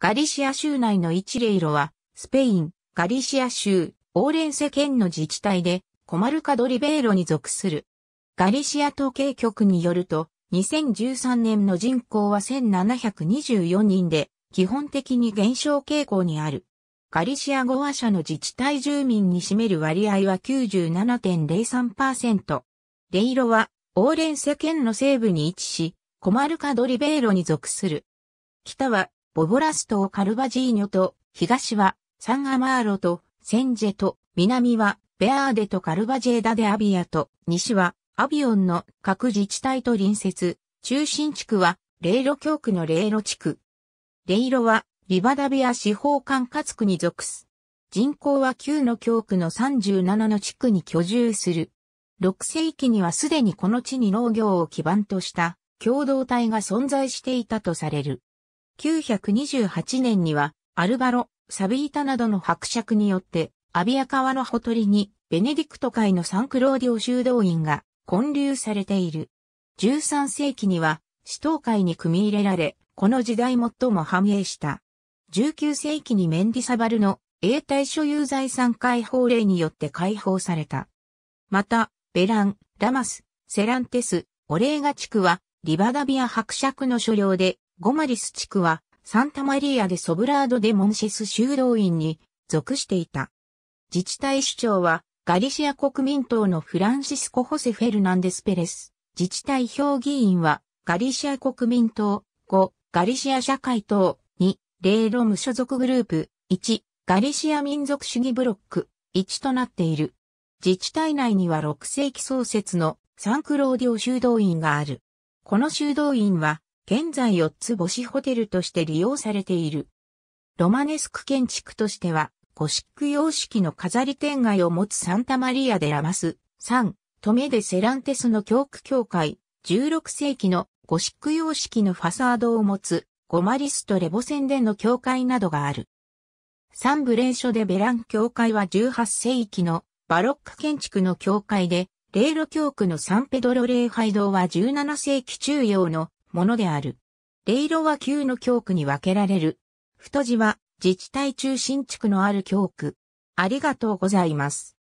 ガリシア州内の一例路は、スペイン、ガリシア州、オーレンセ県の自治体で、コマルカドリベーロに属する。ガリシア統計局によると、2013年の人口は1724人で、基本的に減少傾向にある。ガリシア語話者の自治体住民に占める割合は97.03%。レイロは、オーレンセ県の西部に位置し、コマルカドリベーロに属する。北は、ボボラス島カルバジーニョと、東はサンアマーロとセンジェと、南はベアーデとカルバジェーダでアビアと、西はアビオンの各自治体と隣接、中心地区はレイロ教区のレイロ地区。レイロはリバダビア司法管轄区に属す。人口は9の教区の37の地区に居住する。6世紀にはすでにこの地に農業を基盤とした共同体が存在していたとされる。928年には、アルバロ、サビータなどの伯爵によって、アビア川のほとりに、ベネディクト会のサンクローディオ修道院が建立されている。13世紀には、死闘会に組み入れられ、この時代最も繁栄した。19世紀にメンディサバルの永代所有財産解放令によって解放された。また、ベラン、ラマス、セランテス、オレーガ地区は、リバダビア伯爵の所領で、ゴマリス地区は、サンタマリアでソブラードデモンシェス修道院に属していた。自治体首長は、ガリシア国民党のフランシスコ・ホセ・フェルナンデス・ペレス。自治体評議員は、ガリシア国民党、5、ガリシア社会党、2、レーロ無所属グループ、1、ガリシア民族主義ブロック、1となっている。自治体内には6世紀創設のサンクローディオ修道院がある。この修道院は現在4つ星ホテルとして利用されている。ロマネスク建築としては、ゴシック様式の飾り店街を持つサンタマリア・デ・ラマス、サン、トメ・デ・セランテスの教区教会、16世紀のゴシック様式のファサードを持つ、ゴマリスとレボ宣伝の教会などがある。サンブレーショでベラン教会は18世紀のバロック建築の教会で、レーロ教区のサンペドロ礼拝堂は17世紀中央のものである。霊路は旧の教区に分けられる。太字は自治体中心地区のある教区。ありがとうございます。